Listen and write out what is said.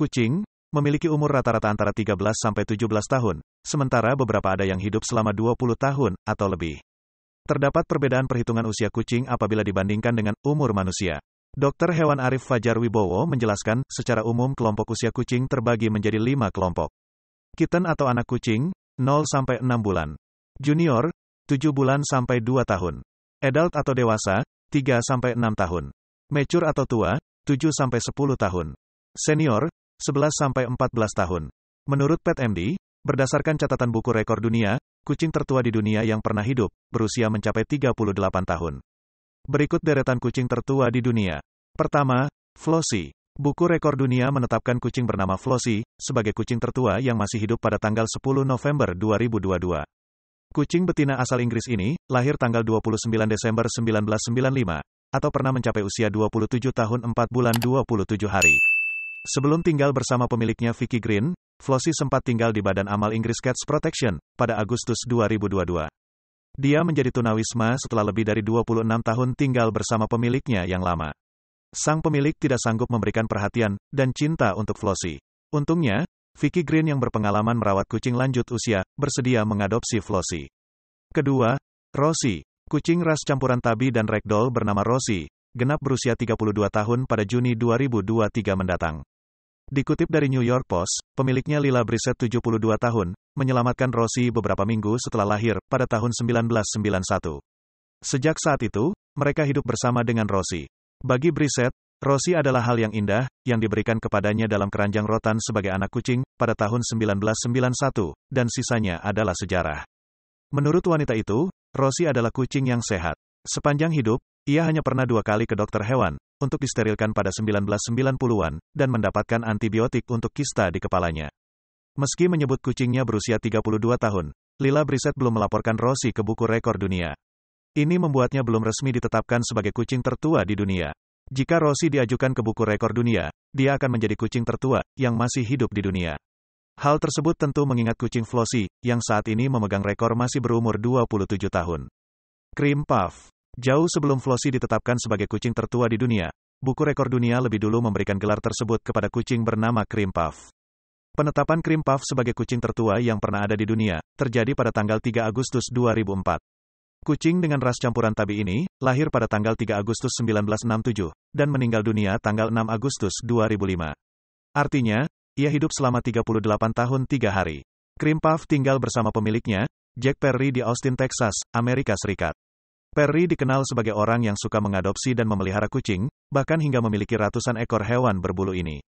Kucing memiliki umur rata-rata antara 13 sampai 17 tahun, sementara beberapa ada yang hidup selama 20 tahun atau lebih. Terdapat perbedaan perhitungan usia kucing apabila dibandingkan dengan umur manusia. Dr. Hewan Arif Fajar Wibowo menjelaskan, secara umum kelompok usia kucing terbagi menjadi lima kelompok. Kitten atau anak kucing, 0 sampai 6 bulan. Junior, 7 bulan sampai 2 tahun. Adult atau dewasa, 3 sampai 6 tahun. Mature atau tua, 7 sampai 10 tahun. Senior, 11-14 tahun. Menurut PetMD, berdasarkan catatan buku rekor dunia, kucing tertua di dunia yang pernah hidup, berusia mencapai 38 tahun. Berikut deretan kucing tertua di dunia. Pertama, Flossie. Buku rekor dunia menetapkan kucing bernama Flossie sebagai kucing tertua yang masih hidup pada tanggal 10 November 2022. Kucing betina asal Inggris ini lahir tanggal 29 Desember 1995 atau pernah mencapai usia 27 tahun 4 bulan 27 hari. Sebelum tinggal bersama pemiliknya Vicky Green, Flossie sempat tinggal di Badan Amal Inggris Cats Protection, pada Agustus 2022. Dia menjadi tunawisma setelah lebih dari 26 tahun tinggal bersama pemiliknya yang lama. Sang pemilik tidak sanggup memberikan perhatian dan cinta untuk Flossie. Untungnya, Vicky Green yang berpengalaman merawat kucing lanjut usia, bersedia mengadopsi Flossie. Kedua, Rosie. Kucing ras campuran tabi dan ragdoll bernama Rosie, genap berusia 32 tahun pada Juni 2023 mendatang. Dikutip dari New York Post, pemiliknya Lila Brissett 72 tahun, menyelamatkan Rossi beberapa minggu setelah lahir, pada tahun 1991. Sejak saat itu, mereka hidup bersama dengan Rossi. Bagi Brissett, Rossi adalah hal yang indah, yang diberikan kepadanya dalam keranjang rotan sebagai anak kucing, pada tahun 1991, dan sisanya adalah sejarah. Menurut wanita itu, Rossi adalah kucing yang sehat. Sepanjang hidup, ia hanya pernah dua kali ke dokter hewan, untuk disterilkan pada 1990-an, dan mendapatkan antibiotik untuk kista di kepalanya. Meski menyebut kucingnya berusia 32 tahun, Lila Brissett belum melaporkan Rossi ke buku rekor dunia. Ini membuatnya belum resmi ditetapkan sebagai kucing tertua di dunia. Jika Rossi diajukan ke buku rekor dunia, dia akan menjadi kucing tertua yang masih hidup di dunia. Hal tersebut tentu mengingat kucing Flossie, yang saat ini memegang rekor masih berumur 27 tahun. Cream Puff Jauh sebelum Flossie ditetapkan sebagai kucing tertua di dunia, buku rekor dunia lebih dulu memberikan gelar tersebut kepada kucing bernama Cream Puff. Penetapan Cream Puff sebagai kucing tertua yang pernah ada di dunia, terjadi pada tanggal 3 Agustus 2004. Kucing dengan ras campuran tabi ini, lahir pada tanggal 3 Agustus 1967, dan meninggal dunia tanggal 6 Agustus 2005. Artinya, ia hidup selama 38 tahun 3 hari. Cream Puff tinggal bersama pemiliknya, Jack Perry di Austin, Texas, Amerika Serikat. Perry dikenal sebagai orang yang suka mengadopsi dan memelihara kucing, bahkan hingga memiliki ratusan ekor hewan berbulu ini.